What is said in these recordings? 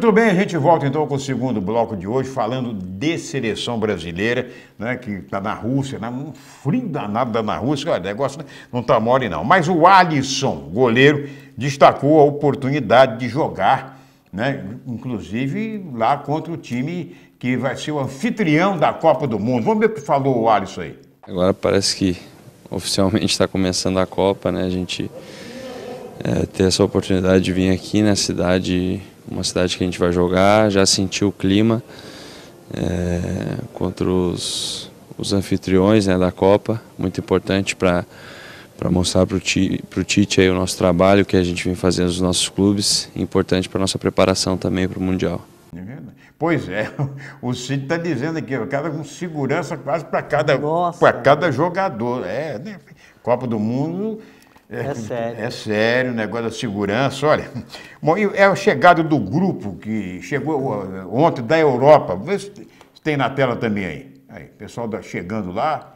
Muito bem, a gente volta então com o segundo bloco de hoje, falando de seleção brasileira, né, que está na Rússia, né, um frio danado na Rússia, o negócio né, não está mole não. Mas o Alisson, goleiro, destacou a oportunidade de jogar, né, inclusive lá contra o time que vai ser o anfitrião da Copa do Mundo. Vamos ver o que falou o Alisson aí. Agora parece que oficialmente está começando a Copa, né, a gente é, ter essa oportunidade de vir aqui na cidade uma cidade que a gente vai jogar, já sentiu o clima é, contra os, os anfitriões né, da Copa, muito importante para para mostrar para o Tite aí o nosso trabalho que a gente vem fazendo nos nossos clubes, importante para nossa preparação também para o Mundial. É pois é, o Cid está dizendo aqui, o cara com segurança quase para cada, cada jogador. É, né? Copa do Mundo é, é, sério. É sério, o negócio da segurança, olha. Bom, é a chegada do grupo que chegou ontem da Europa. Vê se tem na tela também aí. Aí, pessoal chegando lá.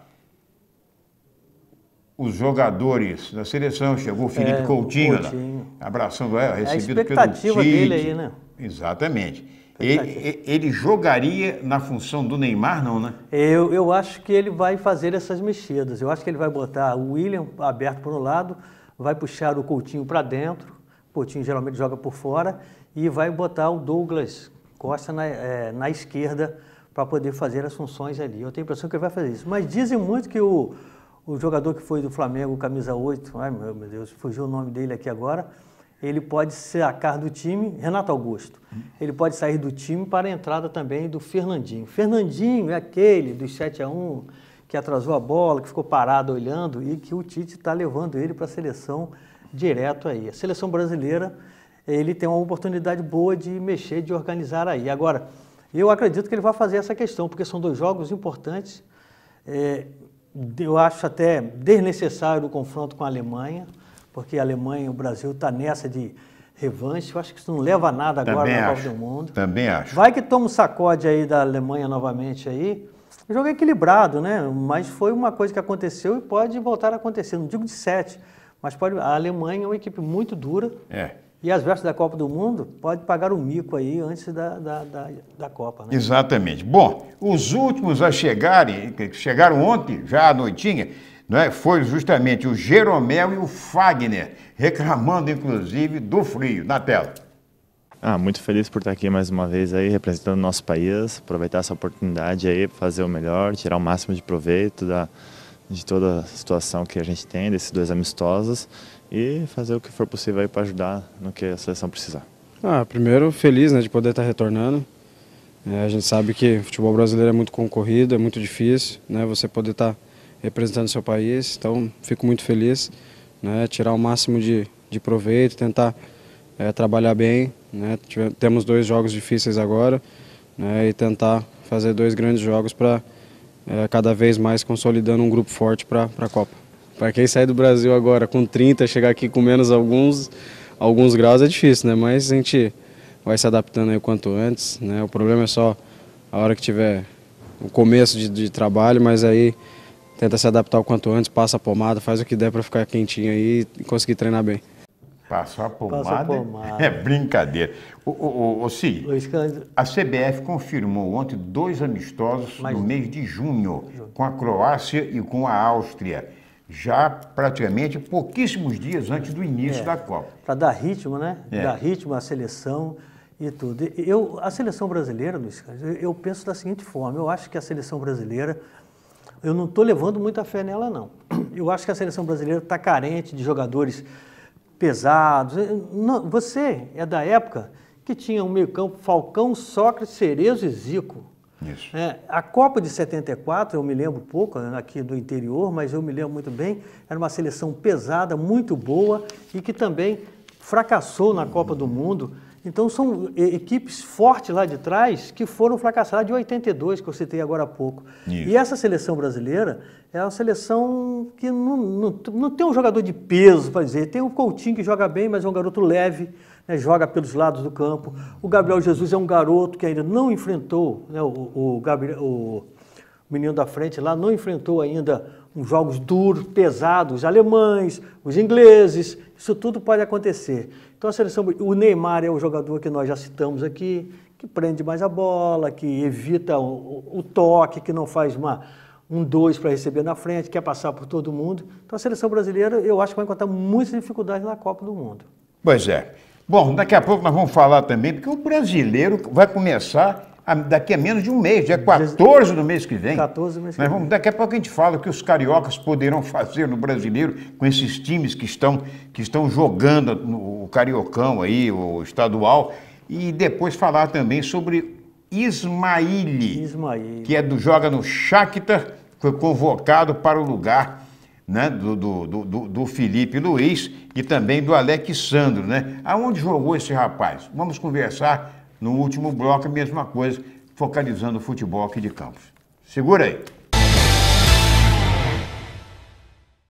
Os jogadores da seleção, chegou o Felipe é, Coutinho, Coutinho. Lá, abraçando ela, é, recebido é a expectativa pelo dele aí, né? Exatamente. É ele, ele, jogaria na função do Neymar, não, né? Eu, eu acho que ele vai fazer essas mexidas. Eu acho que ele vai botar o William aberto por um lado, vai puxar o Coutinho para dentro, o Coutinho geralmente joga por fora, e vai botar o Douglas Costa na, é, na esquerda para poder fazer as funções ali. Eu tenho a impressão que ele vai fazer isso. Mas dizem muito que o, o jogador que foi do Flamengo, camisa 8, ai meu Deus, fugiu o nome dele aqui agora ele pode sacar do time Renato Augusto. Uhum. Ele pode sair do time para a entrada também do Fernandinho. Fernandinho é aquele dos 7 a 1 que atrasou a bola, que ficou parado olhando e que o Tite está levando ele para a seleção direto aí. A seleção brasileira, ele tem uma oportunidade boa de mexer, de organizar aí. Agora, eu acredito que ele vai fazer essa questão, porque são dois jogos importantes. É, eu acho até desnecessário o confronto com a Alemanha porque a Alemanha e o Brasil estão tá nessa de revanche. Eu acho que isso não leva a nada agora Também na Copa do Mundo. Também acho. Vai que toma um sacode aí da Alemanha novamente aí. O jogo é equilibrado, né? Mas foi uma coisa que aconteceu e pode voltar a acontecer. Não digo de sete, mas pode. A Alemanha é uma equipe muito dura. É. E as vésperas da Copa do Mundo pode pagar o um mico aí antes da, da, da, da Copa. Né? Exatamente. Bom, os últimos a chegarem, chegaram ontem, já à noitinha, né, foi justamente o Jeromel e o Fagner, reclamando inclusive do frio. Na tela. Ah, muito feliz por estar aqui mais uma vez aí, representando o nosso país, aproveitar essa oportunidade aí, fazer o melhor, tirar o máximo de proveito da, de toda a situação que a gente tem, desses dois amistosos, e fazer o que for possível aí para ajudar no que a seleção precisar. Ah, primeiro, feliz né, de poder estar retornando. É, a gente sabe que o futebol brasileiro é muito concorrido, é muito difícil, né, você poder estar representando seu país. Então, fico muito feliz, né? tirar o máximo de, de proveito, tentar é, trabalhar bem. Né? Temos dois jogos difíceis agora né? e tentar fazer dois grandes jogos para é, eh, cada vez mais consolidando um grupo forte para a Copa. Para quem sai do Brasil agora com 30, chegar aqui com menos alguns, alguns graus é difícil, né? mas a gente vai se adaptando aí o quanto antes. Né? O problema é só a hora que tiver o começo de, de trabalho, mas aí tenta se adaptar o quanto antes, passa a pomada, faz o que der para ficar quentinho aí e conseguir treinar bem. Passou a pomada? Passa a pomada. É brincadeira. O, o, o, o Cid, a CBF confirmou ontem dois amistosos Mas... no mês de junho, com a Croácia e com a Áustria, já praticamente pouquíssimos dias antes do início é, da Copa. Para dar ritmo, né? É. Dar ritmo à seleção e tudo. Eu, a seleção brasileira, Luiz, eu penso da seguinte forma: eu acho que a seleção brasileira eu não estou levando muita fé nela, não. Eu acho que a seleção brasileira está carente de jogadores pesados. você é da época que tinha um meio-campo Falcão, Sócrates, Cerezo e Zico. Isso. É, a Copa de 74, eu me lembro pouco, né, aqui do interior, mas eu me lembro muito bem, era uma seleção pesada, muito boa e que também fracassou na Copa do Mundo. Então são equipes fortes lá de trás que foram fracassadas de 82, que eu citei agora há pouco. Isso. E essa seleção brasileira é uma seleção que não, não, não tem um jogador de peso para dizer. Tem o Coutinho que joga bem, mas é um garoto leve, né, joga pelos lados do campo. O Gabriel Jesus é um garoto que ainda não enfrentou, né, o, o, Gabriel, o menino da frente lá não enfrentou ainda com jogos duros, pesados, os alemães, os ingleses, isso tudo pode acontecer. Então a seleção, o Neymar é o jogador que nós já citamos aqui, que prende mais a bola, que evita o, o toque, que não faz uma, um dois para receber na frente, quer passar por todo mundo. Então a seleção brasileira, eu acho que vai encontrar muitas dificuldades na Copa do Mundo. Pois é. Bom, daqui a pouco nós vamos falar também, porque o brasileiro vai começar ah, daqui a menos de um mês, dia 14 do mês que vem. 14 do mês que vem. Vamos, daqui a pouco a gente fala o que os cariocas poderão fazer no brasileiro com esses times que estão, que estão jogando o cariocão aí, o estadual, e depois falar também sobre Ismaili, Ismaili. que é do, joga no Shakhtar, foi convocado para o lugar né, do, do, do, do, Felipe Luiz e também do Alexandro. Né? Aonde jogou esse rapaz? Vamos conversar no último bloco, a mesma coisa, focalizando o futebol aqui de Campos. Segura aí.